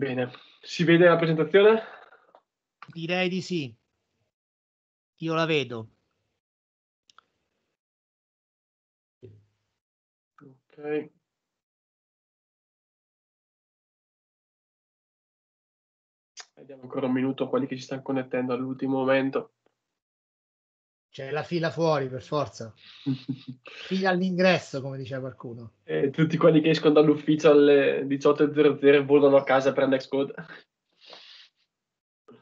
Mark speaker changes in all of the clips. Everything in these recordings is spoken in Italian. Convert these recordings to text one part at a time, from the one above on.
Speaker 1: Bene, si vede la presentazione? Direi di sì. Io la vedo. Ok.
Speaker 2: Vediamo ancora un minuto quelli che ci stanno connettendo all'ultimo momento.
Speaker 1: C'è cioè, la fila fuori per forza. fila all'ingresso, come diceva qualcuno.
Speaker 2: E tutti quelli che escono dall'ufficio alle 18.00 volano a casa per Next Code.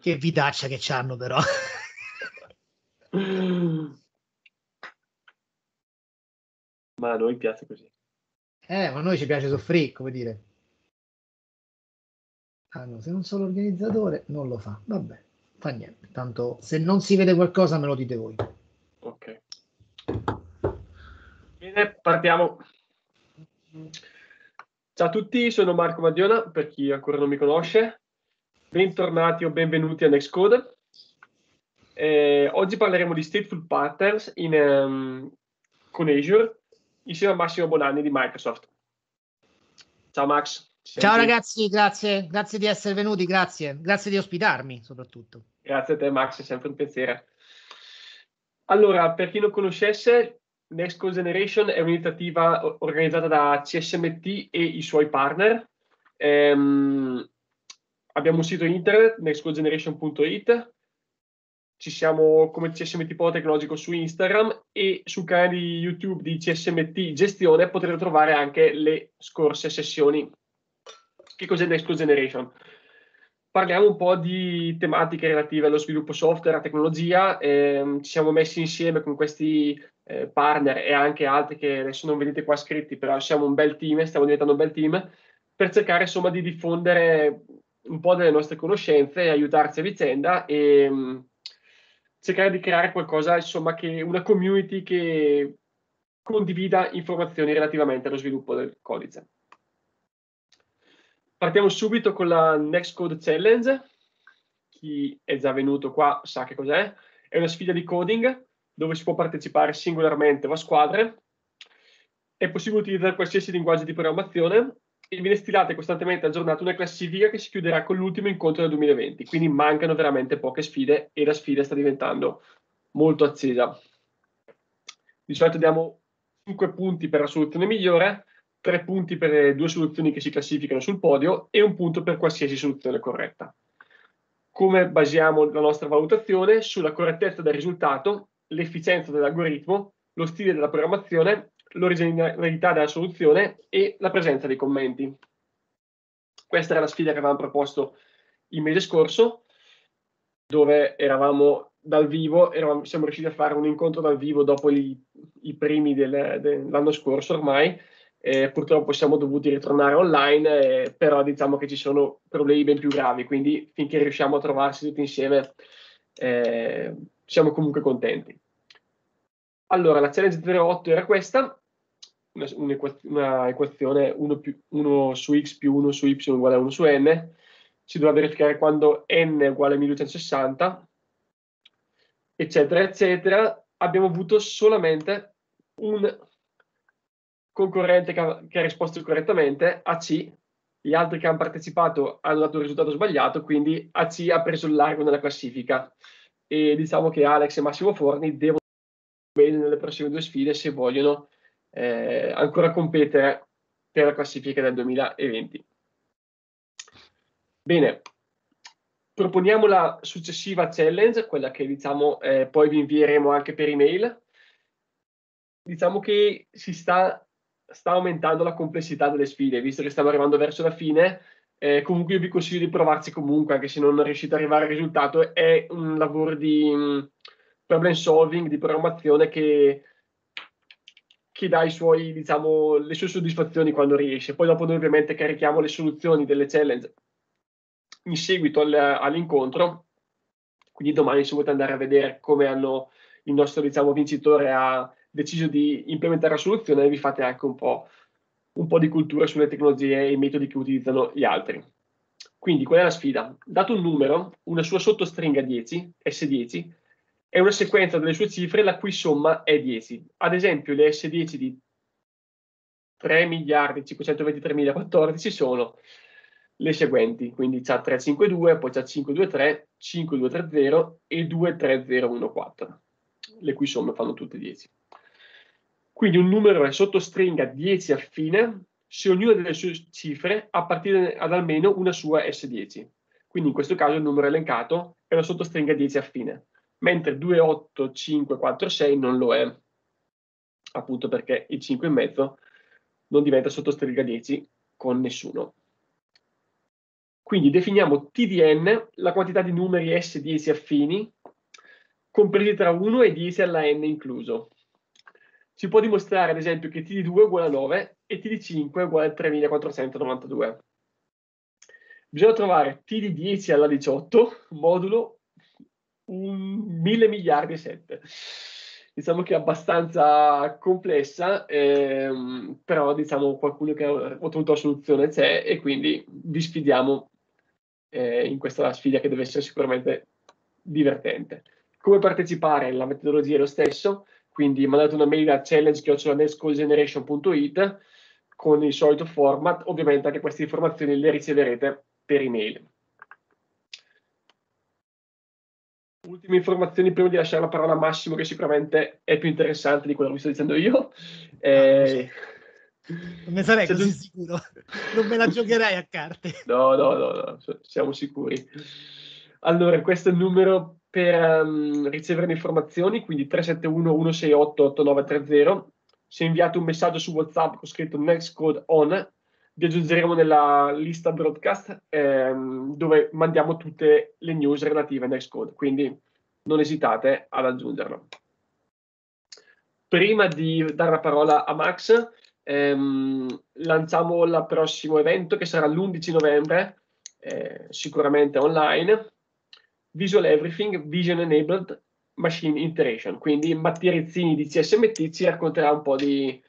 Speaker 1: Che vitaccia che c'hanno però.
Speaker 2: ma a noi piace così.
Speaker 1: Eh, ma a noi ci piace soffrire, come dire. Ah no, se non sono l'organizzatore non lo fa. Vabbè, fa niente. Tanto se non si vede qualcosa me lo dite voi.
Speaker 2: Ok. Bene, partiamo. Ciao a tutti, sono Marco Madiona, per chi ancora non mi conosce. Bentornati o benvenuti a Nextcode. Eh, oggi parleremo di Stateful Patterns in, um, con Azure insieme a Massimo Bonanni di Microsoft. Ciao Max. Ciao ragazzi,
Speaker 1: grazie, grazie di essere venuti, grazie, grazie di ospitarmi soprattutto.
Speaker 2: Grazie a te Max, è sempre un piacere. Allora, per chi non conoscesse, Next Call Generation è un'iniziativa organizzata da CSMT e i suoi partner. Ehm, abbiamo un sito internet, nextcogeneration.it, ci siamo come CSMT Polo Tecnologico su Instagram e sul canale di YouTube di CSMT Gestione potrete trovare anche le scorse sessioni. Che cos'è Next Generation? parliamo un po' di tematiche relative allo sviluppo software, a tecnologia. Eh, ci siamo messi insieme con questi eh, partner e anche altri che adesso non vedete qua scritti, però siamo un bel team, stiamo diventando un bel team, per cercare insomma di diffondere un po' delle nostre conoscenze, e aiutarci a vicenda e mm, cercare di creare qualcosa, insomma, che una community che condivida informazioni relativamente allo sviluppo del codice. Partiamo subito con la Next Code Challenge. Chi è già venuto qua sa che cos'è. È una sfida di coding dove si può partecipare singolarmente o a squadre. È possibile utilizzare qualsiasi linguaggio di programmazione e viene stilata e costantemente aggiornata una classifica che si chiuderà con l'ultimo incontro del 2020. Quindi mancano veramente poche sfide e la sfida sta diventando molto accesa. Di solito diamo 5 punti per la soluzione migliore tre punti per le due soluzioni che si classificano sul podio e un punto per qualsiasi soluzione corretta. Come basiamo la nostra valutazione? Sulla correttezza del risultato, l'efficienza dell'algoritmo, lo stile della programmazione, l'originalità della soluzione e la presenza dei commenti. Questa era la sfida che avevamo proposto il mese scorso, dove eravamo dal vivo, eravamo, siamo riusciti a fare un incontro dal vivo dopo i, primi del, dell'anno scorso ormai, eh, purtroppo siamo dovuti ritornare online, eh, però diciamo che ci sono problemi ben più gravi, quindi finché riusciamo a trovarsi tutti insieme eh, siamo comunque contenti. Allora, la challenge 08 era questa, una, equazione 1, 1 su x più 1 su y uguale a 1 su n, si dovrà verificare quando n è uguale a 1260, eccetera, eccetera. Abbiamo avuto solamente un concorrente che ha, che ha risposto correttamente, AC, gli altri che hanno partecipato hanno dato un risultato sbagliato, quindi AC ha preso il largo nella classifica. E diciamo che Alex e Massimo Forni devono bene nelle prossime due sfide se vogliono eh, ancora competere per la classifica del 2020. Bene, proponiamo la successiva challenge, quella che diciamo eh, poi vi invieremo anche per email. Diciamo che si sta sta aumentando la complessità delle sfide, visto che stiamo arrivando verso la fine. Eh, comunque io vi consiglio di provarci comunque, anche se non riuscite ad arrivare al risultato, è un lavoro di mm, problem solving, di programmazione che, che dà suoi, diciamo, le sue soddisfazioni quando riesce. Poi dopo noi ovviamente carichiamo le soluzioni delle challenge in seguito al, all'incontro, quindi domani se volete andare a vedere come hanno il nostro diciamo, vincitore a, deciso di implementare la soluzione, vi fate anche un po', un po di cultura sulle tecnologie e i metodi che utilizzano gli altri. Quindi qual è la sfida? Dato un numero, una sua sottostringa 10, S10, è una sequenza delle sue cifre la cui somma è 10. Ad esempio le S10 di 3 miliardi 523.014 sono le seguenti, quindi c'ha 352, poi c'ha 523, 5230 e 23014, le cui somme fanno tutte 10. Quindi un numero è sottostringa 10 affine se ognuna delle sue cifre appartiene ad almeno una sua S10. Quindi in questo caso il numero elencato è una sottostringa 10 affine, mentre 2, 8, 5, 4, 6 non lo è, appunto perché il 5 e mezzo non diventa sottostringa 10 con nessuno. Quindi definiamo TDN la quantità di numeri S10 affini compresi tra 1 e 10 alla n incluso ci può dimostrare, ad esempio, che t di 2 è uguale a 9 e t di 5 è uguale a 3492. Bisogna trovare t di 10 alla 18 modulo 1000 miliardi e 7. Diciamo che è abbastanza complessa, ehm, però diciamo qualcuno che ha ottenuto la soluzione c'è e quindi vi sfidiamo eh, in questa sfida che deve essere sicuramente divertente. Come partecipare? La metodologia è lo stesso, quindi mandate una mail a challenge.nextcogeneration.it con il solito format. Ovviamente anche queste informazioni le riceverete per email. Ultime informazioni prima di lasciare la parola a Massimo, che sicuramente è più interessante di quello che sto dicendo io. Eh, non ah, ne sarei così giusto...
Speaker 1: sicuro, non me la giocherei a carte.
Speaker 2: No, no, no, no, siamo sicuri. Allora, questo è il numero per um, ricevere le informazioni, quindi 371 168 8930. Se inviate un messaggio su WhatsApp con scritto Next Code On, vi aggiungeremo nella lista broadcast ehm, dove mandiamo tutte le news relative a Next Code, quindi non esitate ad aggiungerlo. Prima di dare la parola a Max, ehm, lanciamo il prossimo evento che sarà l'11 novembre, eh, sicuramente online, Visual Everything Vision Enabled Machine Iteration. Quindi Mattia Rizzini di CSMT ci racconterà un po' di,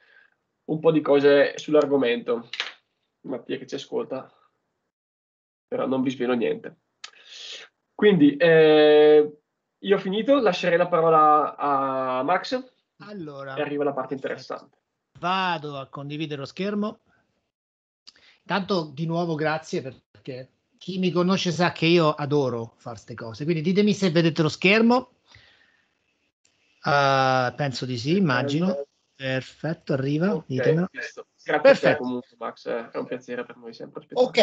Speaker 2: un po di cose sull'argomento. Mattia che ci ascolta, però non vi svelo niente. Quindi eh, io ho finito, lascerei la parola a Max allora, e arriva la parte interessante.
Speaker 1: Vado a condividere lo schermo. Intanto di nuovo grazie perché chi mi conosce sa che io adoro fare queste cose, quindi ditemi se vedete lo schermo. Uh, penso di sì, immagino. Perfetto, arriva, okay, ditemelo.
Speaker 2: Grazie perfetto. comunque Max, eh, è un piacere per noi sempre.
Speaker 1: Ok,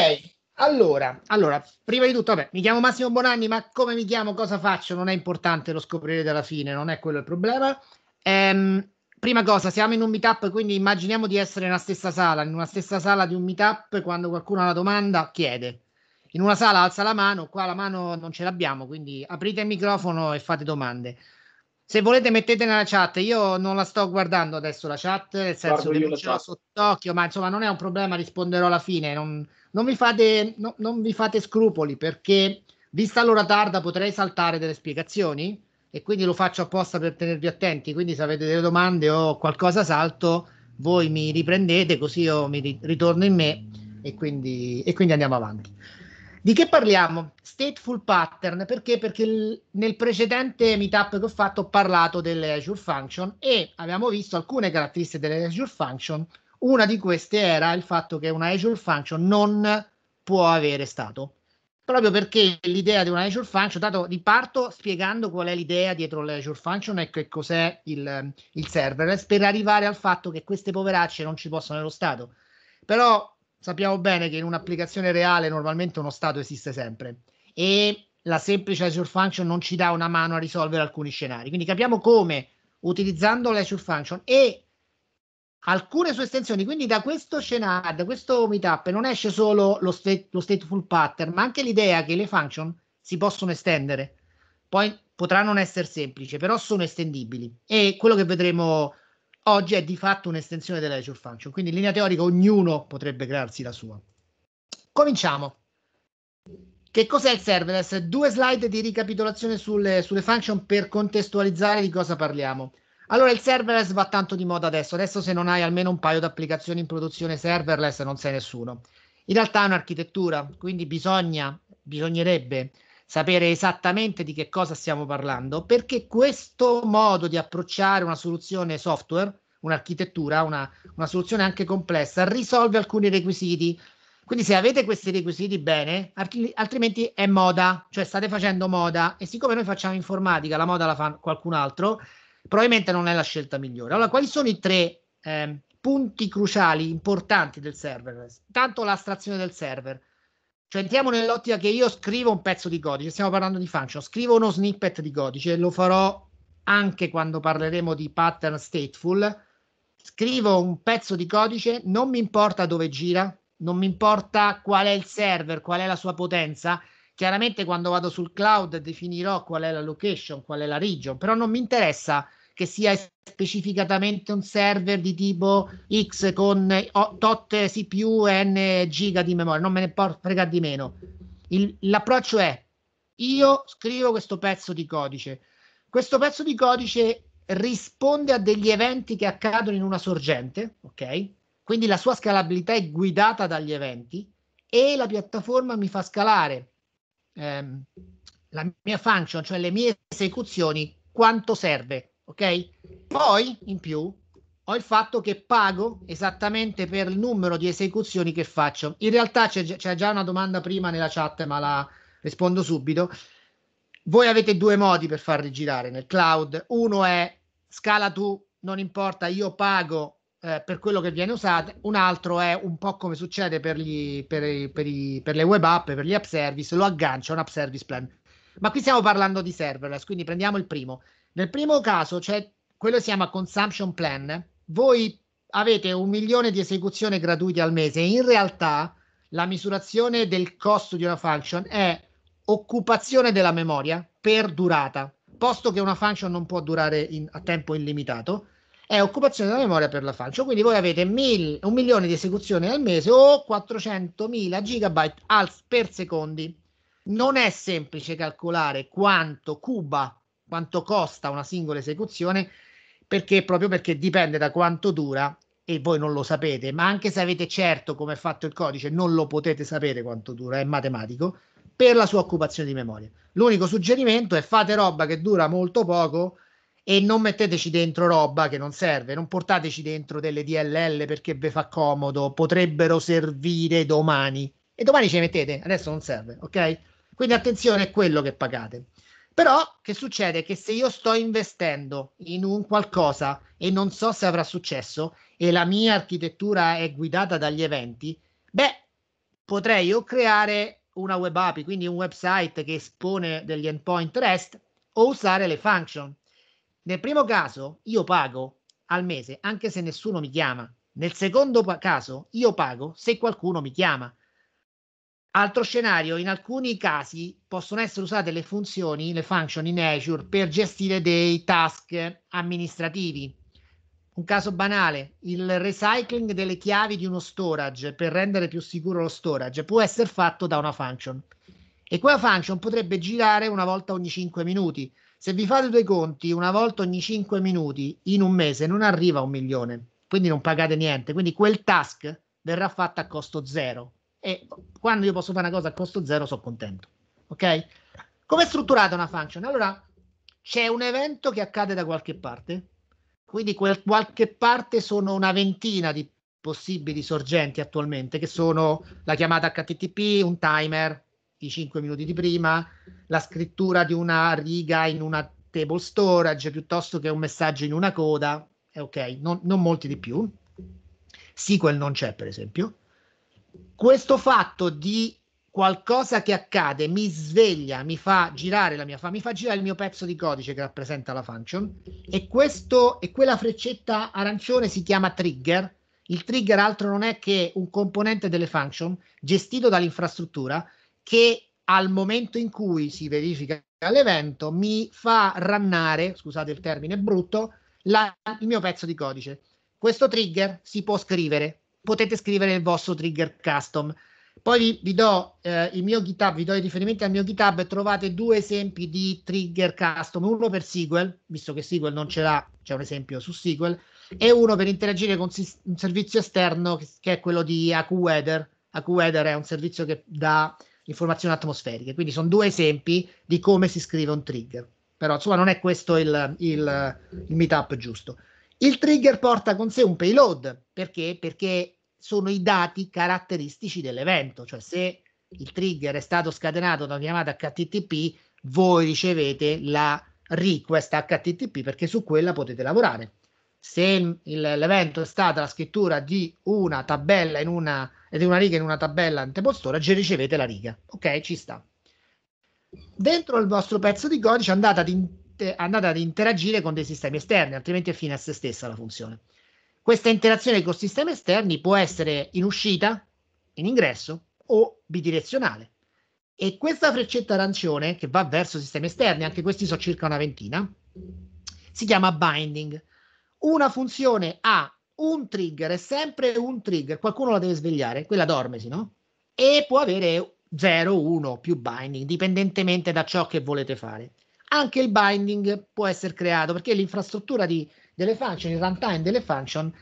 Speaker 1: allora, allora, prima di tutto, vabbè, mi chiamo Massimo Bonanni, ma come mi chiamo, cosa faccio, non è importante, lo scoprire dalla fine, non è quello il problema. Ehm, prima cosa, siamo in un meetup, quindi immaginiamo di essere nella stessa sala, in una stessa sala di un meetup, quando qualcuno ha una domanda chiede in una sala alza la mano, qua la mano non ce l'abbiamo, quindi aprite il microfono e fate domande. Se volete mettete nella chat, io non la sto guardando adesso la chat, nel senso Guardo che ce l'ho sott'occhio, ma insomma non è un problema, risponderò alla fine, non, non, vi fate, no, non vi fate scrupoli perché vista l'ora tarda potrei saltare delle spiegazioni e quindi lo faccio apposta per tenervi attenti, quindi se avete delle domande o qualcosa salto, voi mi riprendete così io mi ritorno in me e quindi, e quindi andiamo avanti. Di che parliamo? Stateful pattern, perché? Perché il, nel precedente meetup che ho fatto ho parlato delle Azure Function e abbiamo visto alcune caratteristiche delle Azure Function. Una di queste era il fatto che una Azure Function non può avere stato, proprio perché l'idea di una Azure Function, dato di parto spiegando qual è l'idea dietro le Azure Function ecco, e che cos'è il, il serverless, per arrivare al fatto che queste poveracce non ci possono nello stato. Però sappiamo bene che in un'applicazione reale normalmente uno stato esiste sempre e la semplice Azure Function non ci dà una mano a risolvere alcuni scenari. Quindi capiamo come utilizzando l'Azure Function e alcune sue estensioni, quindi da questo scenario, da questo meetup non esce solo lo, state, lo stateful pattern, ma anche l'idea che le function si possono estendere. Poi potrà non essere semplice, però sono estendibili. E quello che vedremo oggi è di fatto un'estensione della Azure Function, quindi in linea teorica ognuno potrebbe crearsi la sua. Cominciamo. Che cos'è il serverless? Due slide di ricapitolazione sulle, sulle function per contestualizzare di cosa parliamo. Allora, il serverless va tanto di moda adesso. Adesso se non hai almeno un paio di applicazioni in produzione serverless non sei nessuno. In realtà è un'architettura, quindi bisogna, bisognerebbe sapere esattamente di che cosa stiamo parlando, perché questo modo di approcciare una soluzione software, un'architettura, una, una soluzione anche complessa, risolve alcuni requisiti. Quindi se avete questi requisiti bene, altrimenti è moda, cioè state facendo moda e siccome noi facciamo informatica, la moda la fa qualcun altro, probabilmente non è la scelta migliore. Allora, quali sono i tre eh, punti cruciali importanti del server? Tanto l'astrazione del server, cioè entriamo nell'ottica che io scrivo un pezzo di codice, stiamo parlando di function, scrivo uno snippet di codice e lo farò anche quando parleremo di pattern stateful. Scrivo un pezzo di codice, non mi importa dove gira, non mi importa qual è il server, qual è la sua potenza. Chiaramente quando vado sul cloud definirò qual è la location, qual è la region, però non mi interessa che sia specificatamente un server di tipo X con tot CPU e n giga di memoria, non me ne porta frega di meno. Il, l'approccio è io scrivo questo pezzo di codice. Questo pezzo di codice risponde a degli eventi che accadono in una sorgente, ok? Quindi la sua scalabilità è guidata dagli eventi e la piattaforma mi fa scalare ehm, la mia function, cioè le mie esecuzioni, quanto serve. Ok? Poi, in più, ho il fatto che pago esattamente per il numero di esecuzioni che faccio. In realtà c'è, c'è già una domanda prima nella chat, ma la rispondo subito. Voi avete due modi per farli girare nel cloud. Uno è scala tu, non importa, io pago eh, per quello che viene usato. Un altro è un po' come succede per, gli, per, per, i, per le web app, per gli app service, lo aggancio a un app service plan. Ma qui stiamo parlando di serverless, quindi prendiamo il primo. Nel primo caso, cioè, quello che si chiama consumption plan, voi avete un milione di esecuzioni gratuite al mese. In realtà la misurazione del costo di una function è occupazione della memoria per durata, posto che una function non può durare in, a tempo illimitato, è occupazione della memoria per la function. Quindi voi avete mil, un milione di esecuzioni al mese o 400.000 gigabyte al, per secondi. Non è semplice calcolare quanto cuba quanto costa una singola esecuzione, perché proprio perché dipende da quanto dura e voi non lo sapete, ma anche se avete certo come è fatto il codice, non lo potete sapere quanto dura, è matematico, per la sua occupazione di memoria. L'unico suggerimento è fate roba che dura molto poco e non metteteci dentro roba che non serve, non portateci dentro delle DLL perché vi fa comodo, potrebbero servire domani e domani ce ne mettete, adesso non serve, ok? Quindi attenzione a quello che pagate. Però che succede? Che se io sto investendo in un qualcosa e non so se avrà successo e la mia architettura è guidata dagli eventi, beh, potrei o creare una web API, quindi un website che espone degli endpoint REST o usare le function. Nel primo caso io pago al mese anche se nessuno mi chiama. Nel secondo caso io pago se qualcuno mi chiama. Altro scenario, in alcuni casi possono essere usate le funzioni, le function in Azure per gestire dei task amministrativi. Un caso banale, il recycling delle chiavi di uno storage per rendere più sicuro lo storage può essere fatto da una function e quella function potrebbe girare una volta ogni 5 minuti. Se vi fate due conti, una volta ogni 5 minuti in un mese non arriva a un milione, quindi non pagate niente, quindi quel task verrà fatto a costo zero e quando io posso fare una cosa a costo zero sono contento. Ok? Come è strutturata una function? Allora, c'è un evento che accade da qualche parte, quindi quel qualche parte sono una ventina di possibili sorgenti attualmente, che sono la chiamata HTTP, un timer di 5 minuti di prima, la scrittura di una riga in una table storage piuttosto che un messaggio in una coda, è ok, non, non molti di più. SQL non c'è, per esempio questo fatto di qualcosa che accade mi sveglia, mi fa girare la mia fa, mi fa girare il mio pezzo di codice che rappresenta la function e questo e quella freccetta arancione si chiama trigger. Il trigger altro non è che un componente delle function gestito dall'infrastruttura che al momento in cui si verifica l'evento mi fa rannare, scusate il termine brutto, la, il mio pezzo di codice. Questo trigger si può scrivere potete scrivere il vostro trigger custom. Poi vi, vi do eh, il mio GitHub, vi do i riferimenti al mio GitHub e trovate due esempi di trigger custom, uno per SQL, visto che SQL non ce l'ha, c'è un esempio su SQL, e uno per interagire con si- un servizio esterno che, che, è quello di AccuWeather. AccuWeather è un servizio che dà informazioni atmosferiche, quindi sono due esempi di come si scrive un trigger. Però insomma non è questo il, il, il meetup giusto. Il trigger porta con sé un payload, perché? Perché sono i dati caratteristici dell'evento, cioè se il trigger è stato scatenato da una chiamata HTTP, voi ricevete la request HTTP perché su quella potete lavorare. Se il, l'evento è stata la scrittura di una tabella in una, di una riga in una tabella antepostorage, ricevete la riga. Ok, ci sta. Dentro il vostro pezzo di codice andate ad, in, andate ad interagire con dei sistemi esterni, altrimenti è fine a se stessa la funzione. Questa interazione con sistemi esterni può essere in uscita, in ingresso o bidirezionale. E questa freccetta arancione che va verso sistemi esterni, anche questi sono circa una ventina, si chiama binding. Una funzione ha un trigger, è sempre un trigger, qualcuno la deve svegliare, quella dormesi, no? E può avere 0, 1, più binding, dipendentemente da ciò che volete fare. Anche il binding può essere creato perché l'infrastruttura di delle function, il runtime delle function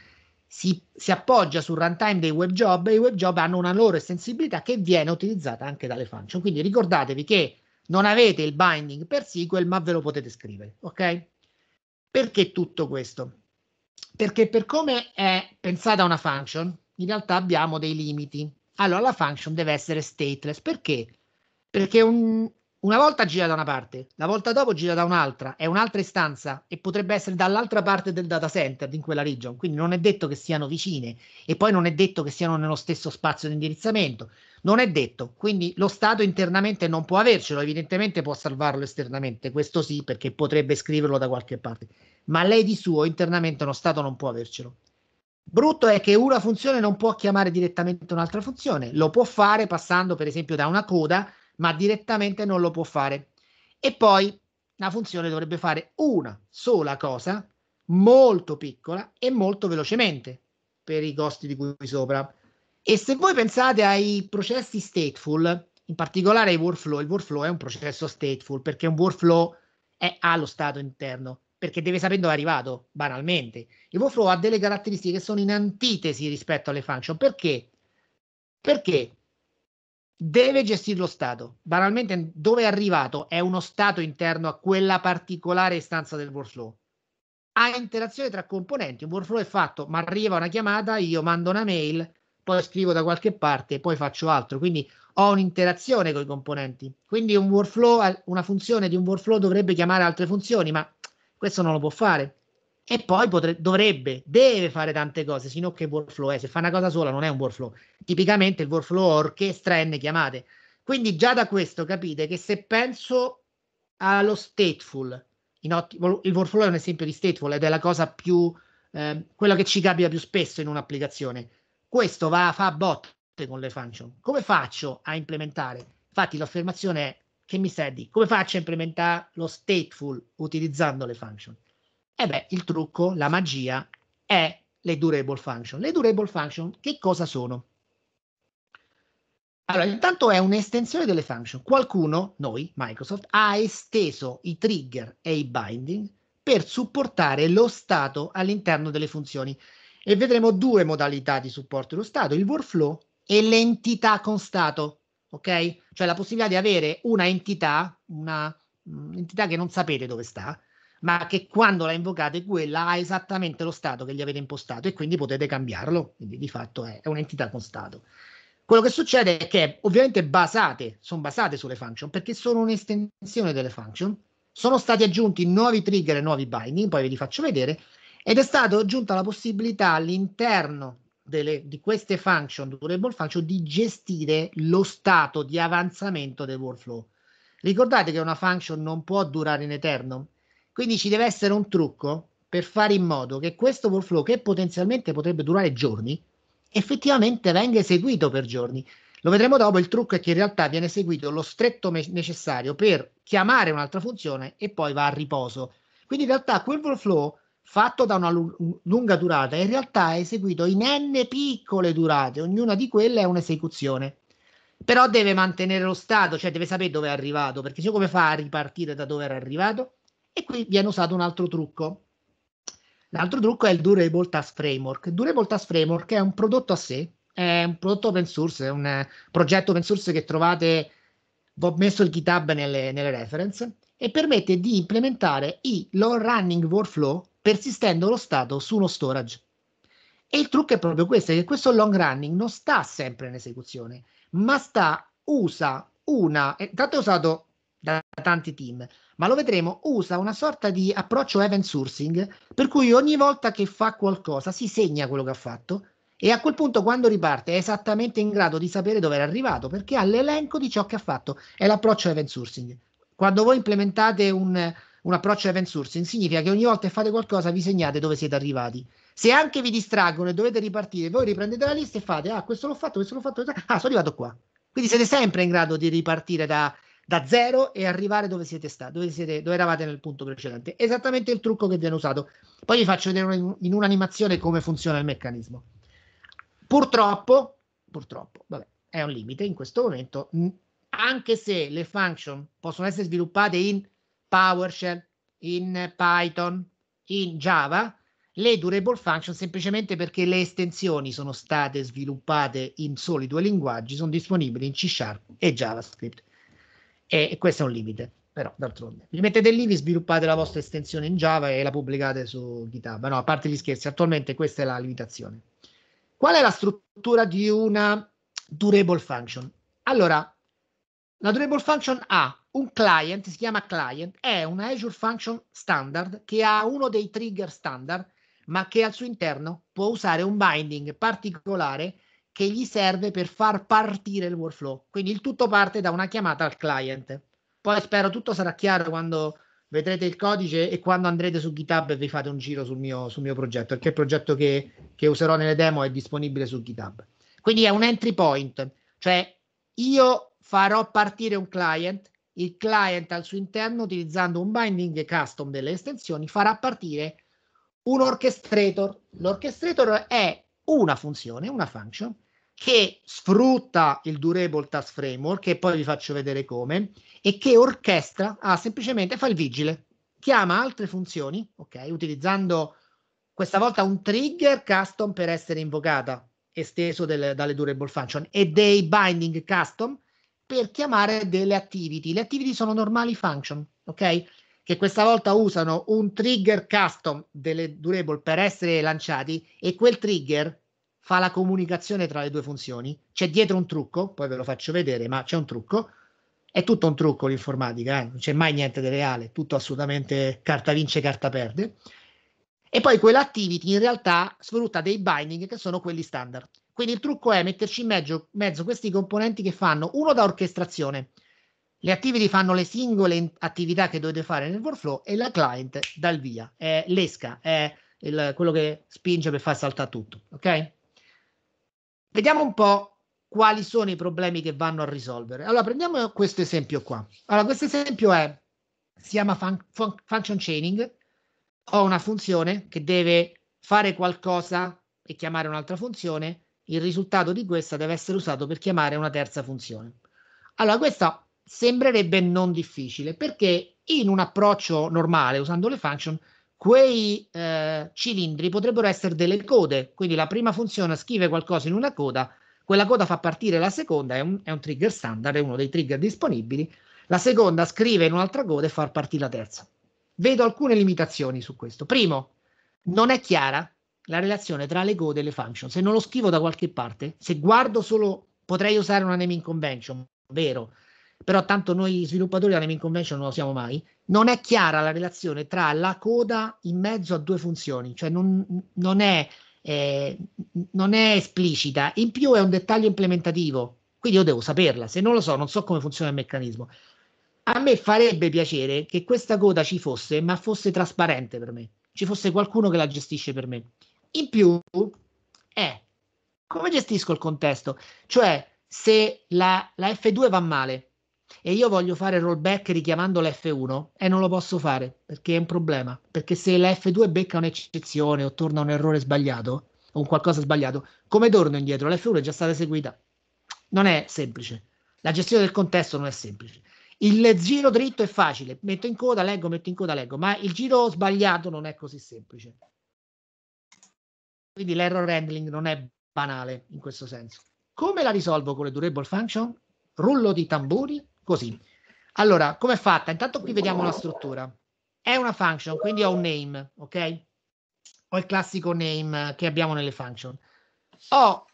Speaker 1: si, si, appoggia sul runtime dei web job e i web job hanno una loro estensibilità che viene utilizzata anche dalle function. Quindi ricordatevi che non avete il binding per SQL, ma ve lo potete scrivere, ok? Perché tutto questo? Perché per come è pensata una function, in realtà abbiamo dei limiti. Allora la function deve essere stateless, perché? Perché un, una volta gira da una parte, la volta dopo gira da un'altra, è un'altra istanza e potrebbe essere dall'altra parte del data center in quella region, quindi non è detto che siano vicine e poi non è detto che siano nello stesso spazio di indirizzamento, non è detto, quindi lo Stato internamente non può avercelo, evidentemente può salvarlo esternamente, questo sì perché potrebbe scriverlo da qualche parte, ma lei di suo internamente uno Stato non può avercelo. Brutto è che una funzione non può chiamare direttamente un'altra funzione, lo può fare passando per esempio da una coda ma direttamente non lo può fare. E poi la funzione dovrebbe fare una sola cosa molto piccola e molto velocemente per i costi di cui sopra. E se voi pensate ai processi stateful, in particolare ai workflow, il workflow è un processo stateful perché un workflow è allo stato interno, perché deve sapere dove è arrivato, banalmente. Il workflow ha delle caratteristiche che sono in antitesi rispetto alle function. Perché? Perché deve gestire lo Stato. Banalmente, dove è arrivato è uno Stato interno a quella particolare istanza del workflow. Ha interazione tra componenti. Un workflow è fatto, ma arriva una chiamata, io mando una mail, poi scrivo da qualche parte, poi faccio altro. Quindi ho un'interazione con i componenti. Quindi un workflow, una funzione di un workflow dovrebbe chiamare altre funzioni, ma questo non lo può fare e poi potre, dovrebbe, deve fare tante cose, sino che workflow è, se fa una cosa sola non è un workflow. Tipicamente il workflow orchestra n chiamate. Quindi già da questo capite che se penso allo stateful, ottimo, il workflow è un esempio di stateful ed è la cosa più, eh, quella che ci capita più spesso in un'applicazione. Questo va, fa botte con le function. Come faccio a implementare? Infatti l'affermazione è, che mi sa di, Come faccio a implementare lo stateful utilizzando le function? E eh beh, il trucco, la magia è le durable function. Le durable function che cosa sono? Allora, intanto è un'estensione delle function. Qualcuno, noi, Microsoft, ha esteso i trigger e i binding per supportare lo stato all'interno delle funzioni. E vedremo due modalità di supporto dello stato, il workflow e l'entità con stato, ok? Cioè la possibilità di avere una entità, una, un'entità mm, che non sapete dove sta, ma che quando la invocate quella ha esattamente lo stato che gli avete impostato e quindi potete cambiarlo, quindi di fatto è, è un'entità con stato. Quello che succede è che ovviamente basate, sono basate sulle function perché sono un'estensione delle function, sono stati aggiunti nuovi trigger e nuovi binding, poi ve li faccio vedere, ed è stata aggiunta la possibilità all'interno delle, di queste function, durable function, di gestire lo stato di avanzamento del workflow. Ricordate che una function non può durare in eterno, quindi ci deve essere un trucco per fare in modo che questo workflow, che potenzialmente potrebbe durare giorni, effettivamente venga eseguito per giorni. Lo vedremo dopo, il trucco è che in realtà viene eseguito lo stretto me- necessario per chiamare un'altra funzione e poi va a riposo. Quindi in realtà quel workflow fatto da una lu- lunga durata, in realtà è eseguito in n piccole durate, ognuna di quelle è un'esecuzione. Però deve mantenere lo stato, cioè deve sapere dove è arrivato, perché se come fa a ripartire da dove era arrivato? E qui viene usato un altro trucco. L'altro trucco è il Durable Task Framework. Durable Task Framework è un prodotto a sé, è un prodotto open source, è un eh, progetto open source che trovate, ho messo il GitHub nelle, nelle reference, e permette di implementare i long running workflow persistendo lo stato su uno storage. E il trucco è proprio questo, che questo long running non sta sempre in esecuzione, ma sta, usa una, eh, intanto è usato da tanti team, ma lo vedremo, usa una sorta di approccio event sourcing, per cui ogni volta che fa qualcosa si segna quello che ha fatto e a quel punto quando riparte è esattamente in grado di sapere dove era arrivato perché ha l'elenco di ciò che ha fatto. È l'approccio event sourcing. Quando voi implementate un, un approccio event sourcing significa che ogni volta che fate qualcosa vi segnate dove siete arrivati. Se anche vi distraggono e dovete ripartire, voi riprendete la lista e fate, ah, questo l'ho fatto, questo l'ho fatto, questo... ah, sono arrivato qua. Quindi siete sempre in grado di ripartire da, da zero e arrivare dove siete stati, dove, siete, dove eravate nel punto precedente. Esattamente il trucco che viene usato. Poi vi faccio vedere in, un'animazione come funziona il meccanismo. Purtroppo, purtroppo, vabbè, è un limite in questo momento, anche se le function possono essere sviluppate in PowerShell, in Python, in Java, le durable function semplicemente perché le estensioni sono state sviluppate in soli due linguaggi, sono disponibili in C Sharp e JavaScript e questo è un limite però d'altronde vi mettete lì, vi sviluppate la vostra estensione in Java e la pubblicate su GitHub. no, a parte gli scherzi, attualmente questa è la limitazione. Qual è la struttura di una durable function? Allora, la durable function ha un client, si chiama client, è una Azure function standard che ha uno dei trigger standard, ma che al suo interno può usare un binding particolare che gli serve per far partire il workflow. Quindi il tutto parte da una chiamata al client. Poi spero tutto sarà chiaro quando vedrete il codice e quando andrete su GitHub e vi fate un giro sul mio, sul mio progetto, perché il progetto che, che userò nelle demo è disponibile su GitHub. Quindi è un entry point, cioè io farò partire un client, il client al suo interno utilizzando un binding custom delle estensioni farà partire un orchestrator. L'orchestrator è una funzione, una function che sfrutta il Durable Task Framework, che poi vi faccio vedere come, e che orchestra, ah, semplicemente fa il vigile, chiama altre funzioni, ok, utilizzando questa volta un trigger custom per essere invocata, esteso del, dalle durable function, e dei binding custom per chiamare delle activity. Le activity sono normali function, ok? Che questa volta usano un trigger custom delle durable per essere lanciati e quel trigger fa la comunicazione tra le due funzioni. C'è dietro un trucco, poi ve lo faccio vedere, ma c'è un trucco. È tutto un trucco l'informatica, eh? non c'è mai niente di reale, tutto assolutamente carta vince, carta perde. E poi quell'activity in realtà sfrutta dei binding che sono quelli standard. Quindi il trucco è metterci in mezzo, mezzo questi componenti che fanno uno da orchestrazione, le activity fanno le singole attività che dovete fare nel workflow e la client dal via, è l'esca, è il, quello che spinge per far saltare tutto, ok? Vediamo un po' quali sono i problemi che vanno a risolvere. Allora, prendiamo questo esempio qua. Allora, questo esempio è, si chiama fun- fun- function chaining, ho una funzione che deve fare qualcosa e chiamare un'altra funzione, il risultato di questa deve essere usato per chiamare una terza funzione. Allora, questa sembrerebbe non difficile perché in un approccio normale, usando le function, quei eh, cilindri potrebbero essere delle code, quindi la prima funzione scrive qualcosa in una coda, quella coda fa partire la seconda, è un, è un trigger standard, è uno dei trigger disponibili, la seconda scrive in un'altra coda e fa partire la terza. Vedo alcune limitazioni su questo. Primo, non è chiara la relazione tra le code e le function. Se non lo scrivo da qualche parte, se guardo solo, potrei usare una naming convention, vero, però tanto noi sviluppatori della naming convention non lo siamo mai, non è chiara la relazione tra la coda in mezzo a due funzioni, cioè non, non, è, eh, non è, esplicita, in più è un dettaglio implementativo, quindi io devo saperla, se non lo so non so come funziona il meccanismo. A me farebbe piacere che questa coda ci fosse, ma fosse trasparente per me, ci fosse qualcuno che la gestisce per me. In più è eh, come gestisco il contesto, cioè se la, la F2 va male, e io voglio fare rollback richiamando l'F1 e non lo posso fare perché è un problema. Perché se la F2 becca un'eccezione o torna un errore sbagliato o un qualcosa sbagliato, come torno indietro? L'F1 è già stata eseguita. Non è semplice. La gestione del contesto non è semplice. Il giro dritto è facile, metto in coda, leggo, metto in coda, leggo, ma il giro sbagliato non è così semplice. Quindi l'error handling non è banale in questo senso. Come la risolvo con le durable function? Rullo di tamburi Così. Allora, com'è fatta? Intanto qui vediamo la struttura. È una function, quindi ho un name, ok? Ho il classico name che abbiamo nelle function. Ho,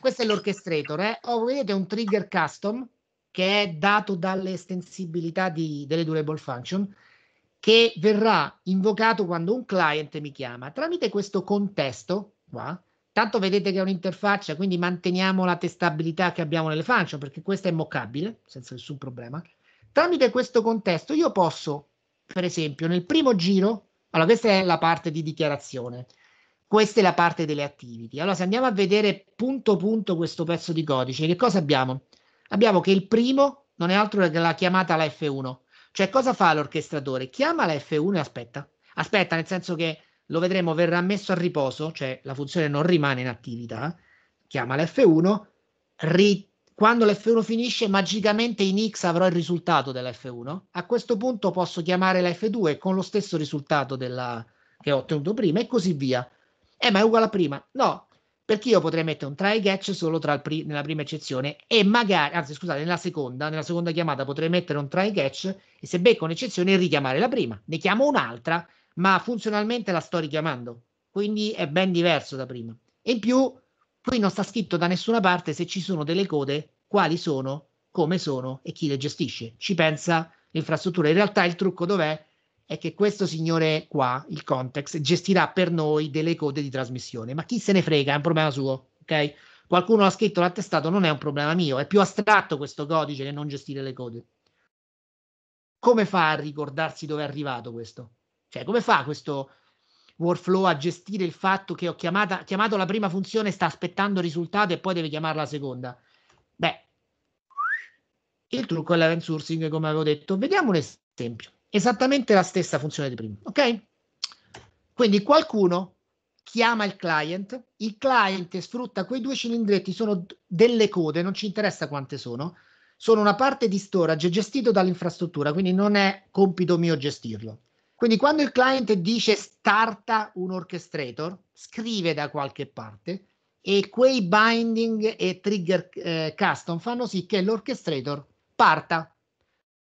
Speaker 1: questo è l'orchestrator, eh? ho, vedete, un trigger custom che è dato dalle estensibilità di, delle durable function che verrà invocato quando un client mi chiama. Tramite questo contesto, qua, Tanto vedete che è un'interfaccia, quindi manteniamo la testabilità che abbiamo nelle function, perché questa è mockabile, senza nessun problema. Tramite questo contesto io posso, per esempio, nel primo giro, allora questa è la parte di dichiarazione, questa è la parte delle activity. Allora se andiamo a vedere punto punto questo pezzo di codice, che cosa abbiamo? Abbiamo che il primo non è altro che la chiamata alla F1. Cioè cosa fa l'orchestratore? Chiama la F1 e aspetta. Aspetta, nel senso che lo vedremo verrà messo a riposo, cioè la funzione non rimane in attività, chiama l'F1, ri- quando l'F1 finisce magicamente in X avrò il risultato dell'F1, a questo punto posso chiamare l'F2 con lo stesso risultato della, che ho ottenuto prima e così via. Eh, ma è uguale a prima? No, perché io potrei mettere un try catch solo pri- nella prima eccezione e magari, anzi scusate, nella seconda, nella seconda chiamata potrei mettere un try catch e se becco un'eccezione richiamare la prima, ne chiamo un'altra ma funzionalmente la sto richiamando, quindi è ben diverso da prima. E in più, qui non sta scritto da nessuna parte se ci sono delle code, quali sono, come sono e chi le gestisce. Ci pensa l'infrastruttura. In realtà il trucco dov'è? È che questo signore qua, il context, gestirà per noi delle code di trasmissione, ma chi se ne frega, è un problema suo, ok? Qualcuno ha scritto l'attestato, non è un problema mio, è più astratto questo codice che non gestire le code. Come fa a ricordarsi dove è arrivato questo? Cioè, come fa questo workflow a gestire il fatto che ho chiamata, chiamato la prima funzione, sta aspettando il risultato e poi deve chiamare la seconda? Beh, il trucco è l'event sourcing, come avevo detto. Vediamo un esempio. Esattamente la stessa funzione di prima, ok? Quindi qualcuno chiama il client, il client sfrutta quei due cilindretti, sono delle code, non ci interessa quante sono, sono una parte di storage gestito dall'infrastruttura, quindi non è compito mio gestirlo. Quindi quando il client dice starta un orchestrator, scrive da qualche parte e quei binding e trigger eh, custom fanno sì che l'orchestrator parta.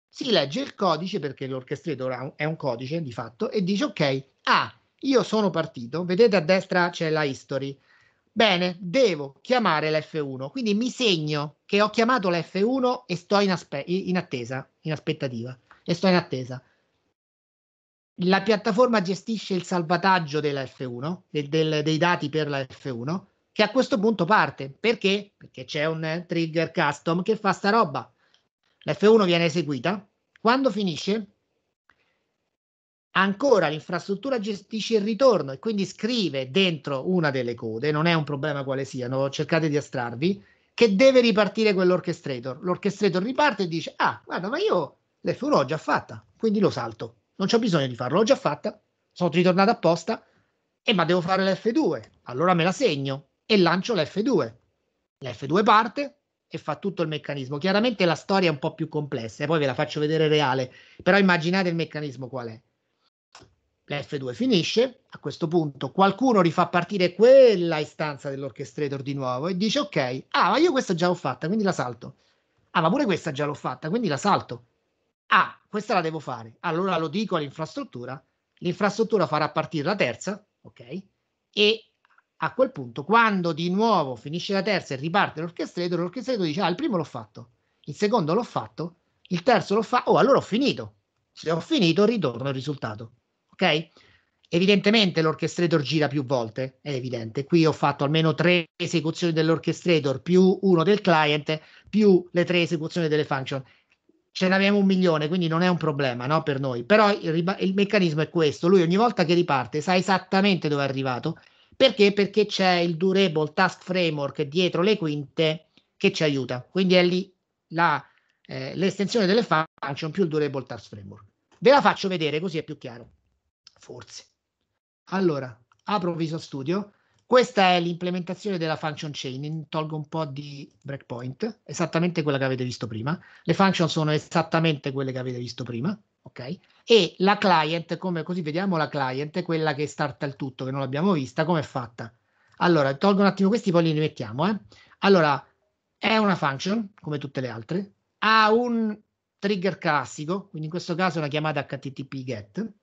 Speaker 1: Si legge il codice perché l'orchestrator è un codice di fatto e dice ok, ah, io sono partito, vedete a destra c'è la history. Bene, devo chiamare lf 1 quindi mi segno che ho chiamato lf 1 e sto in, in attesa, in aspettativa, e sto in attesa la piattaforma gestisce il salvataggio della F1, del, del, dei dati per la F1, che a questo punto parte. Perché? Perché c'è un trigger custom che fa sta roba. lf 1 viene eseguita. Quando finisce, ancora l'infrastruttura gestisce il ritorno e quindi scrive dentro una delle code, non è un problema quale siano, cercate di astrarvi, che deve ripartire quell'orchestrator. L'orchestrator riparte e dice, ah, guarda, ma io l'F1 l'ho già fatta, quindi lo salto non c'ho bisogno di farlo, l'ho già fatta, sono ritornato apposta, e ma devo fare l'F2, allora me la segno e lancio l'F2. L'F2 parte e fa tutto il meccanismo. Chiaramente la storia è un po' più complessa, e poi ve la faccio vedere reale, però immaginate il meccanismo qual è. L'F2 finisce, a questo punto qualcuno rifà partire quella istanza dell'orchestrator di nuovo e dice ok, ah ma io questa già l'ho fatta, quindi la salto. Ah ma pure questa già l'ho fatta, quindi la salto ah, questa la devo fare, allora lo dico all'infrastruttura, l'infrastruttura farà partire la terza, ok? E a quel punto, quando di nuovo finisce la terza e riparte l'orchestretto, l'orchestretto dice, ah, il primo l'ho fatto, il secondo l'ho fatto, il terzo lo fa, oh, allora ho finito. Se ho finito, ritorno al risultato, ok? Evidentemente l'orchestrator gira più volte, è evidente. Qui ho fatto almeno tre esecuzioni dell'orchestrator più uno del client più le tre esecuzioni delle function ce n'abbiamo un milione, quindi non è un problema no, per noi. Però il, il, meccanismo è questo, lui ogni volta che riparte sa esattamente dove è arrivato, perché? Perché c'è il durable task framework dietro le quinte che ci aiuta. Quindi è lì la, eh, l'estensione delle function più il durable task framework. Ve la faccio vedere così è più chiaro, forse. Allora, apro Visual Studio questa è l'implementazione della function chaining, tolgo un po' di breakpoint, esattamente quella che avete visto prima. Le function sono esattamente quelle che avete visto prima, ok? E la client, come così vediamo la client, quella che starta il tutto, che non l'abbiamo vista, come è fatta? Allora, tolgo un attimo questi, poi li rimettiamo, eh? Allora, è una function, come tutte le altre, ha un trigger classico, quindi in questo caso una chiamata http get,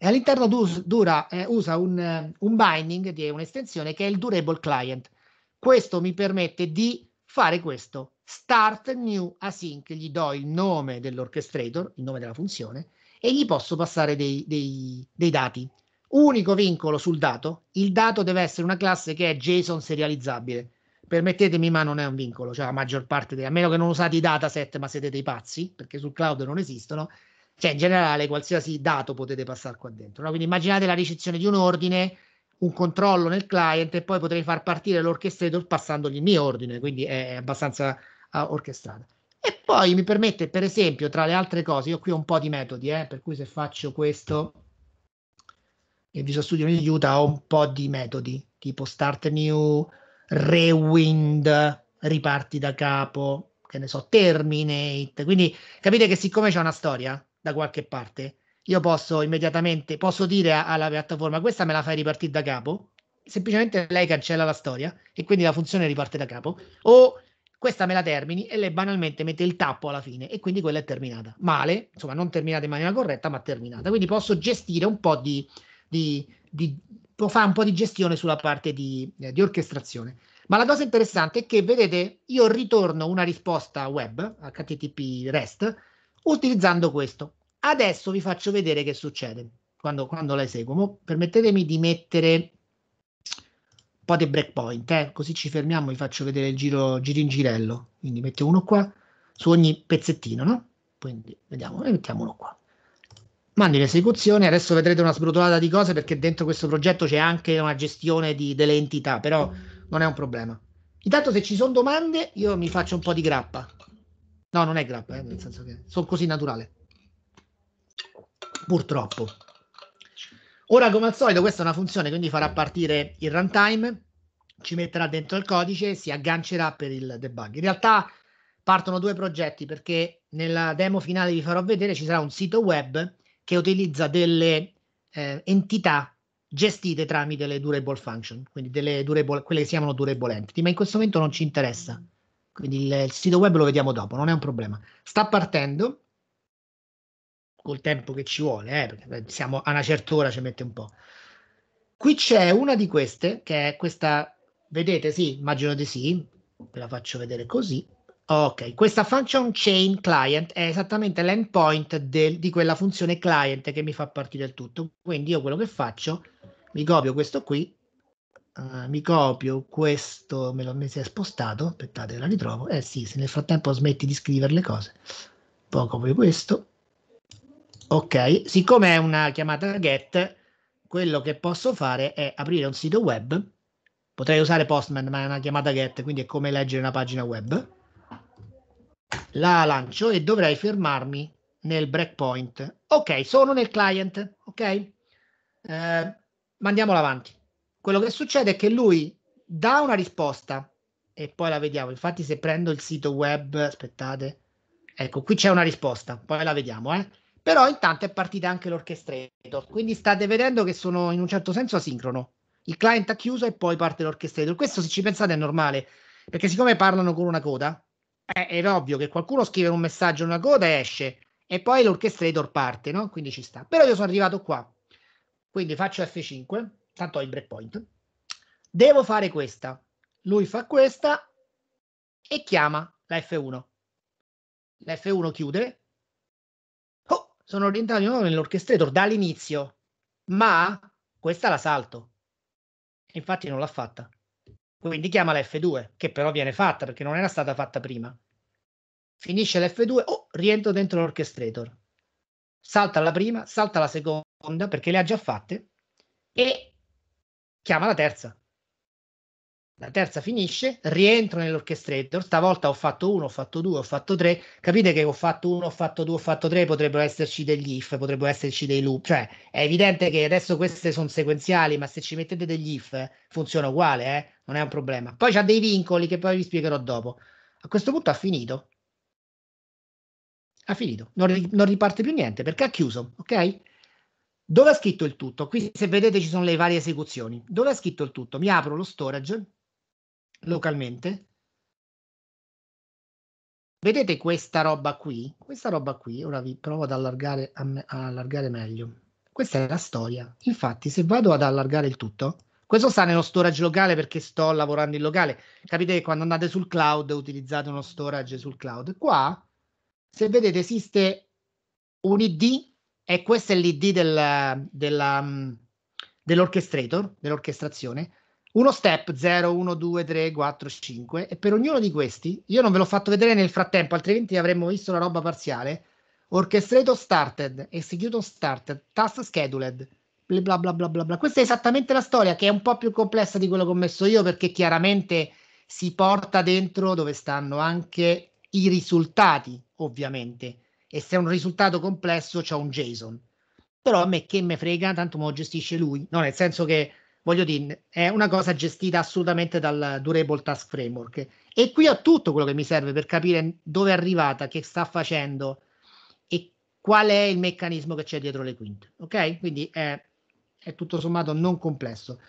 Speaker 1: e all'interno dus, dura, eh, usa un, un binding di un'estensione che è il durable client. Questo mi permette di fare questo, start new async, gli do il nome dell'orchestrator, il nome della funzione, e gli posso passare dei, dei, dei dati. Unico vincolo sul dato, il dato deve essere una classe che è JSON serializzabile. Permettetemi, ma non è un vincolo, cioè la maggior parte dei, a meno che non usate i dataset, ma siete dei pazzi, perché sul cloud non esistono, cioè in generale qualsiasi dato potete passare qua dentro. No? Quindi immaginate la ricezione di un ordine, un controllo nel client e poi potrei far partire l'orchestrator passandogli il mio ordine, quindi è abbastanza uh, orchestrata. E poi mi permette, per esempio, tra le altre cose, io qui ho un po' di metodi, eh, per cui se faccio questo e Visual Studio mi aiuta, ho un po' di metodi, tipo start new, rewind, riparti da capo, che ne so, terminate. Quindi capite che siccome c'è una storia, da qualche parte, io posso immediatamente posso dire alla piattaforma questa me la fai ripartire da capo, semplicemente lei cancella la storia e quindi la funzione riparte da capo, o questa me la termini e lei banalmente mette il tappo alla fine e quindi quella è terminata. Male, insomma, non terminata in maniera corretta, ma terminata. Quindi posso gestire un po' di, di, di può fare un po' di gestione sulla parte di, eh, di, orchestrazione. Ma la cosa interessante è che, vedete, io ritorno una risposta web, HTTP REST, utilizzando questo. Adesso vi faccio vedere che succede quando, quando la eseguo. Mo permettetemi di mettere un po' di breakpoint, eh? così ci fermiamo, vi faccio vedere il giro, giro in girello. Quindi metto uno qua su ogni pezzettino, no? Quindi vediamo, e mettiamo uno qua. Mandi in esecuzione, adesso vedrete una sbrutolata di cose perché dentro questo progetto c'è anche una gestione di, delle entità, però non è un problema. Intanto se ci sono domande io mi faccio un po' di grappa. No, non è grappa, eh, nel senso che sono così naturale purtroppo. Ora, come al solito, questa è una funzione, quindi farà partire il runtime, ci metterà dentro il codice e si aggancerà per il debug. In realtà partono due progetti perché nella demo finale vi farò vedere ci sarà un sito web che utilizza delle eh, entità gestite tramite le durable function, quindi delle durable, quelle che si chiamano durable entity, ma in questo momento non ci interessa. Quindi il, il sito web lo vediamo dopo, non è un problema. Sta partendo col tempo che ci vuole, eh, perché siamo a una certa ora ci mette un po'. Qui c'è una di queste, che è questa, vedete, sì, immagino di sì, ve la faccio vedere così. Ok, questa function chain client è esattamente l'endpoint di quella funzione client che mi fa partire il tutto. Quindi io quello che faccio, mi copio questo qui, uh, mi copio questo, me lo mi si è spostato, aspettate, la ritrovo. Eh sì, se nel frattempo smetti di scrivere le cose. Poi copio questo, Ok, siccome è una chiamata get, quello che posso fare è aprire un sito web. Potrei usare Postman, ma è una chiamata get, quindi è come leggere una pagina web. La lancio e dovrei fermarmi nel breakpoint. Ok, sono nel client, ok? Eh, ma avanti. Quello che succede è che lui dà una risposta e poi la vediamo. Infatti se prendo il sito web, aspettate, ecco, qui c'è una risposta, poi la vediamo, eh? però intanto è partita anche l'orchestrator, quindi state vedendo che sono in un certo senso asincrono. Il client ha chiuso e poi parte l'orchestrator. Questo, se ci pensate, è normale, perché siccome parlano con una coda, è, eh, è ovvio che qualcuno scrive un messaggio in una coda e esce, e poi l'orchestrator parte, no? Quindi ci sta. Però io sono arrivato qua, quindi faccio F5, tanto ho il breakpoint. Devo fare questa. Lui fa questa e chiama la F1. La F1 chiude, sono orientato di nuovo nell'orchestrator dall'inizio, ma questa la salto. Infatti non l'ha fatta. Quindi chiama la F2, che però viene fatta perché non era stata fatta prima. Finisce l'F2, oh, rientro dentro l'orchestrator. Salta la prima, salta la seconda perché le ha già fatte e chiama la terza. La terza finisce, rientro nell'orchestrator, stavolta ho fatto uno, ho fatto due, ho fatto tre, capite che ho fatto uno, ho fatto due, ho fatto tre, potrebbero esserci degli if, potrebbero esserci dei loop, cioè è evidente che adesso queste sono sequenziali, ma se ci mettete degli if eh, funziona uguale, eh? non è un problema. Poi c'ha dei vincoli che poi vi spiegherò dopo. A questo punto ha finito. Ha finito, non, ri- non riparte più niente perché ha chiuso, ok? Dove ha scritto il tutto? Qui se vedete ci sono le varie esecuzioni. Dove ha scritto il tutto? Mi apro lo storage localmente. Vedete questa roba qui? Questa roba qui, ora vi provo ad allargare, a me, a allargare meglio. Questa è la storia. Infatti, se vado ad allargare il tutto, questo sta nello storage locale perché sto lavorando in locale. Capite che quando andate sul cloud utilizzate uno storage sul cloud. Qua, se vedete, esiste un ID e questo è l'ID del, mm, dell'orchestrator, dell'orchestrazione uno step 0, 1, 2, 3, 4, 5 e per ognuno di questi, io non ve l'ho fatto vedere nel frattempo, altrimenti avremmo visto la roba parziale, orchestrator started, execute started, task scheduled, bla bla bla bla bla. Questa è esattamente la storia che è un po' più complessa di quello che ho messo io perché chiaramente si porta dentro dove stanno anche i risultati, ovviamente. E se è un risultato complesso c'è un JSON. Però a me che me frega, tanto me lo gestisce lui. No, nel senso che voglio dire, è una cosa gestita assolutamente dal Durable Task Framework. E qui ho tutto quello che mi serve per capire dove è arrivata, che sta facendo e qual è il meccanismo che c'è dietro le quinte. Ok? Quindi è, è tutto sommato non complesso.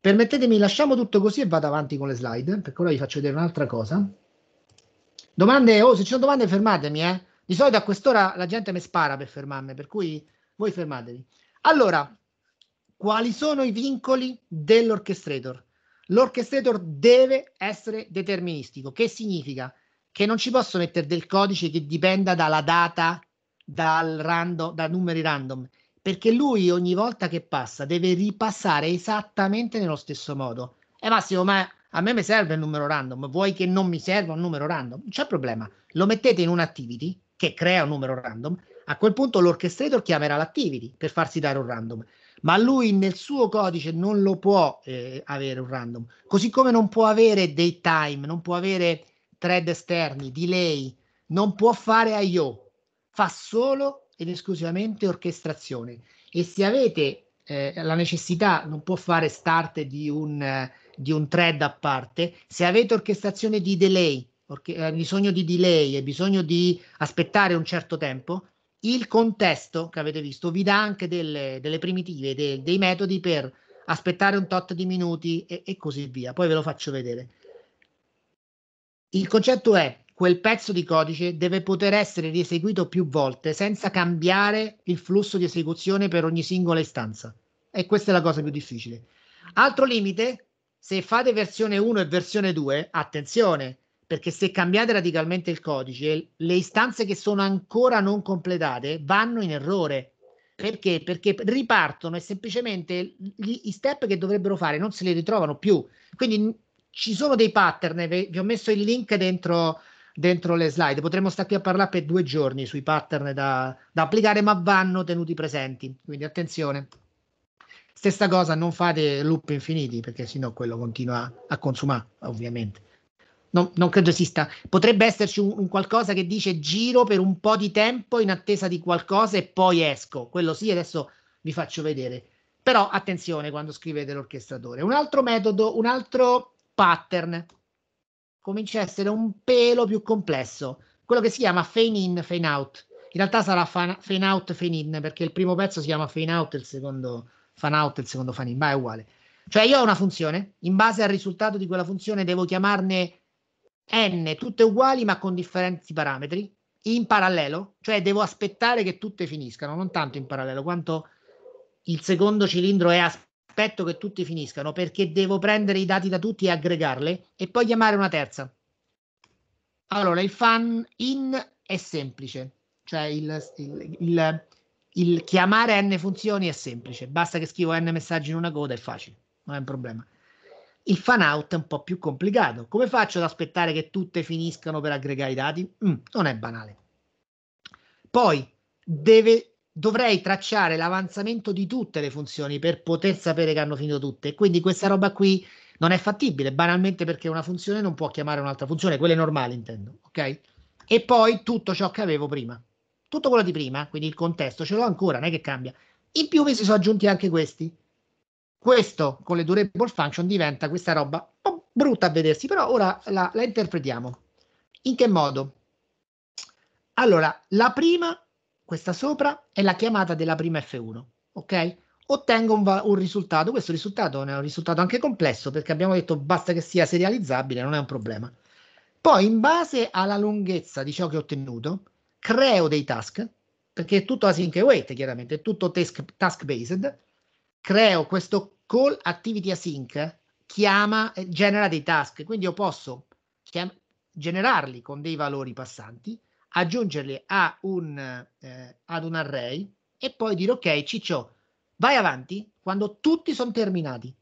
Speaker 1: Permettetemi, lasciamo tutto così e vado avanti con le slide, perché ora vi faccio vedere un'altra cosa. Domande, oh, se ci sono domande fermatemi, eh. Di solito a quest'ora la gente mi spara per fermarmi, per cui voi fermatevi. Allora, quali sono i vincoli dell'orchestrator. L'orchestrator deve essere deterministico, che significa che non ci posso mettere del codice che dipenda dalla data, dal random, da numeri random, perché lui ogni volta che passa deve ripassare esattamente nello stesso modo. E eh, Massimo, ma a me mi serve il numero random, vuoi che non mi serva un numero random? Non c'è problema, lo mettete in un activity che crea un numero random, a quel punto l'orchestrator chiamerà l'activity per farsi dare un random ma lui nel suo codice non lo può eh, avere un random, così come non può avere daytime, non può avere thread esterni, delay, non può fare I.O., fa solo ed esclusivamente orchestrazione. E se avete eh, la necessità, non può fare start di un, eh, di un thread a parte, se avete orchestrazione di delay, orche- eh, bisogno di delay e bisogno di aspettare un certo tempo, il contesto che avete visto vi dà anche delle, delle primitive, de, dei metodi per aspettare un tot di minuti e, e, così via. Poi ve lo faccio vedere. Il concetto è quel pezzo di codice deve poter essere rieseguito più volte senza cambiare il flusso di esecuzione per ogni singola istanza. E questa è la cosa più difficile. Altro limite, se fate versione 1 e versione 2, attenzione, perché se cambiate radicalmente il codice, le istanze che sono ancora non completate vanno in errore. Perché? Perché ripartono e semplicemente gli, i step che dovrebbero fare non se li ritrovano più. Quindi ci sono dei pattern, vi ho messo il link dentro, dentro le slide. Potremmo stare qui a parlare per due giorni sui pattern da, da applicare, ma vanno tenuti presenti. Quindi attenzione. Stessa cosa, non fate loop infiniti, perché sennò quello continua a consumare, ovviamente non, non, credo esista. Potrebbe esserci un, un, qualcosa che dice giro per un po' di tempo in attesa di qualcosa e poi esco. Quello sì, adesso vi faccio vedere. Però attenzione quando scrivete l'orchestratore. Un altro metodo, un altro pattern comincia a essere un pelo più complesso. Quello che si chiama fade in, fade out. In realtà sarà fan, out, fade in, perché il primo pezzo si chiama fade out, il secondo fan out, il secondo fan in, ma è uguale. Cioè io ho una funzione, in base al risultato di quella funzione devo chiamarne n tutte uguali ma con differenti parametri in parallelo, cioè devo aspettare che tutte finiscano, non tanto in parallelo quanto il secondo cilindro è aspetto che tutte finiscano perché devo prendere i dati da tutti e aggregarle e poi chiamare una terza. Allora il fan in è semplice, cioè il, il, il, il chiamare n funzioni è semplice, basta che scrivo n messaggi in una coda è facile, non è un problema. Il fan out è un po' più complicato. Come faccio ad aspettare che tutte finiscano per aggregare i dati? Mm, non è banale. Poi deve, dovrei tracciare l'avanzamento di tutte le funzioni per poter sapere che hanno finito tutte. quindi questa roba qui non è fattibile, banalmente perché una funzione non può chiamare un'altra funzione, quelle normali intendo, ok? E poi tutto ciò che avevo prima. Tutto quello di prima, quindi il contesto ce l'ho ancora, non è che cambia. In più mi si sono aggiunti anche questi. Questo con le durable function diventa questa roba un po' brutta a vedersi, però ora la, la interpretiamo. In che modo? Allora, la prima, questa sopra, è la chiamata della prima F1, ok? Ottengo un, un, risultato, questo risultato è un risultato anche complesso perché abbiamo detto basta che sia serializzabile, non è un problema. Poi in base alla lunghezza di ciò che ho ottenuto, creo dei task, perché è tutto async await chiaramente, è tutto task, task based, creo questo call activity async, chiama, eh, genera dei task, quindi io posso chiam- generarli con dei valori passanti, aggiungerli a un, eh, ad un array e poi dire ok Ciccio, vai avanti quando tutti sono terminati.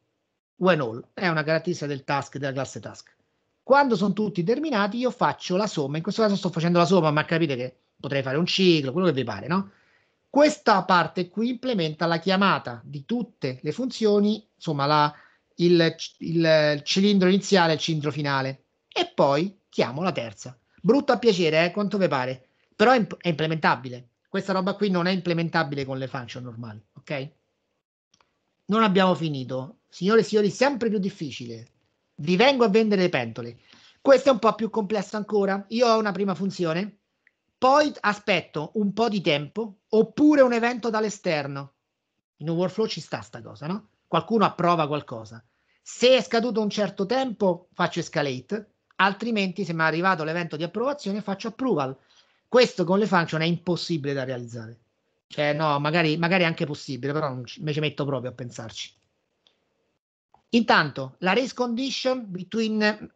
Speaker 1: When all è una caratteristica del task, della classe task. Quando sono tutti terminati io faccio la somma, in questo caso sto facendo la somma, ma capite che potrei fare un ciclo, quello che vi pare, no? Questa parte qui implementa la chiamata di tutte le funzioni, insomma la, il, il, cilindro iniziale e il cilindro finale. E poi chiamo la terza. Brutto a piacere, eh, quanto vi pare. Però è, è implementabile. Questa roba qui non è implementabile con le function normali, ok? Non abbiamo finito. Signore e signori, sempre più difficile. Vi vengo a vendere le pentole. Questa è un po' più complessa ancora. Io ho una prima funzione poi aspetto un po' di tempo oppure un evento dall'esterno. In un workflow ci sta sta cosa, no? Qualcuno approva qualcosa. Se è scaduto un certo tempo faccio escalate, altrimenti se mi è arrivato l'evento di approvazione faccio approval. Questo con le function è impossibile da realizzare. Cioè no, magari, magari è anche possibile, però non ci, me ci metto proprio a pensarci. Intanto la race condition between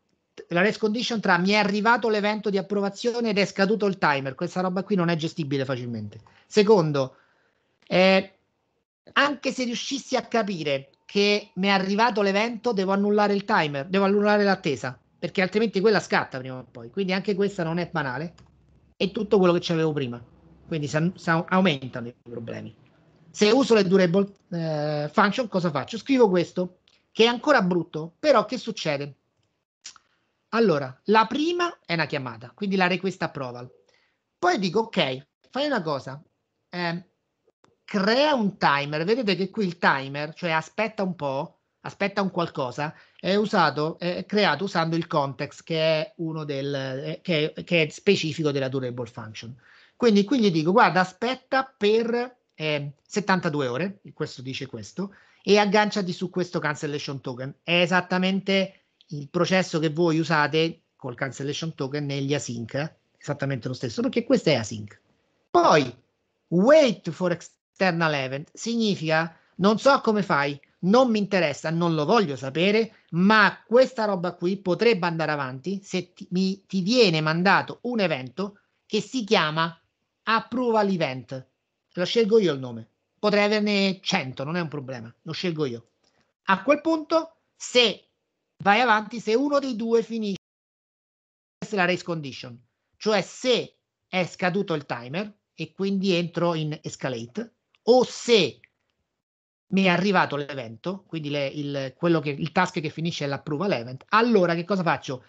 Speaker 1: la race condition tra mi è arrivato l'evento di approvazione ed è scaduto il timer. Questa roba qui non è gestibile facilmente. Secondo, eh, anche se riuscissi a capire che mi è arrivato l'evento, devo annullare il timer, devo annullare l'attesa, perché altrimenti quella scatta prima o poi. Quindi anche questa non è banale. È tutto quello che c'avevo prima. Quindi sa, sa, aumentano i problemi. Se uso le durable eh, function, cosa faccio? Scrivo questo, che è ancora brutto, però che succede? Allora, la prima è una chiamata, quindi la request approval. Poi dico, ok, fai una cosa, eh, crea un timer. Vedete che qui il timer, cioè aspetta un po', aspetta un qualcosa, è, usato, è creato usando il context che è, uno del, eh, che, è, che è, specifico della durable function. Quindi qui gli dico, guarda, aspetta per eh, 72 ore, questo dice questo, e agganciati su questo cancellation token. È esattamente il processo che voi usate col cancellation token negli gli async, esattamente lo stesso, perché questo è async. Poi, wait for external event significa non so come fai, non mi interessa, non lo voglio sapere, ma questa roba qui potrebbe andare avanti se ti, mi, ti viene mandato un evento che si chiama approval event. Lo scelgo io il nome. Potrei averne 100, non è un problema, lo scelgo io. A quel punto, se vai avanti se uno dei due finisce la race condition, cioè se è scaduto il timer e quindi entro in escalate o se mi è arrivato l'evento, quindi le, il, quello che, il task che finisce è l'approval event, allora che cosa faccio?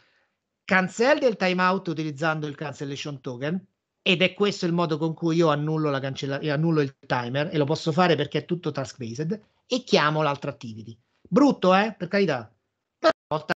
Speaker 1: Cancel del timeout utilizzando il cancellation token ed è questo il modo con cui io annullo, la cancella- eh, annullo il timer e lo posso fare perché è tutto task based e chiamo l'altra activity. Brutto, eh? Per carità, volta